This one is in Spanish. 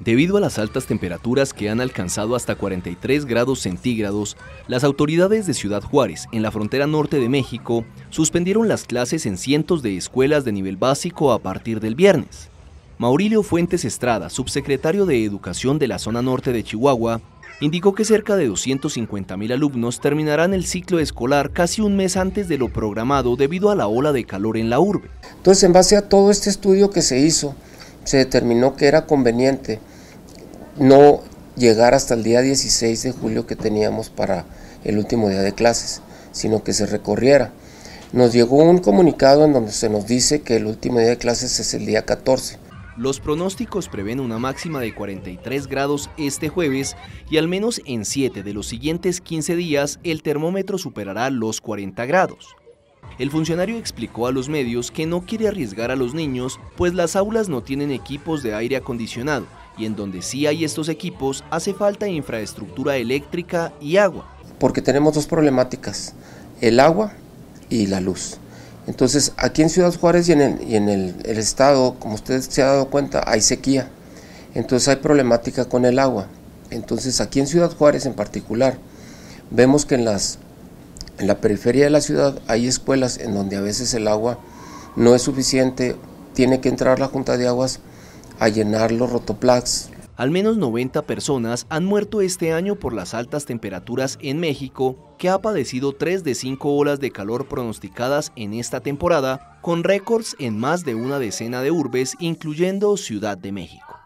Debido a las altas temperaturas que han alcanzado hasta 43 grados centígrados, las autoridades de Ciudad Juárez, en la frontera norte de México, suspendieron las clases en cientos de escuelas de nivel básico a partir del viernes. Maurilio Fuentes Estrada, subsecretario de Educación de la zona norte de Chihuahua, indicó que cerca de 250.000 alumnos terminarán el ciclo escolar casi un mes antes de lo programado debido a la ola de calor en la urbe. Entonces, en base a todo este estudio que se hizo, se determinó que era conveniente no llegar hasta el día 16 de julio que teníamos para el último día de clases, sino que se recorriera. Nos llegó un comunicado en donde se nos dice que el último día de clases es el día 14. Los pronósticos prevén una máxima de 43 grados este jueves y al menos en 7 de los siguientes 15 días el termómetro superará los 40 grados. El funcionario explicó a los medios que no quiere arriesgar a los niños, pues las aulas no tienen equipos de aire acondicionado, y en donde sí hay estos equipos hace falta infraestructura eléctrica y agua. Porque tenemos dos problemáticas, el agua y la luz. Entonces, aquí en Ciudad Juárez y en, el, estado, como usted se ha dado cuenta, hay sequía. Entonces hay problemática con el agua. Entonces, aquí en Ciudad Juárez en particular, vemos que en las en la periferia de la ciudad hay escuelas en donde a veces el agua no es suficiente, tiene que entrar la Junta de Aguas a llenar los rotoplats. Al menos 90 personas han muerto este año por las altas temperaturas en México, que ha padecido 3 de 5 olas de calor pronosticadas en esta temporada, con récords en más de una decena de urbes, incluyendo Ciudad de México.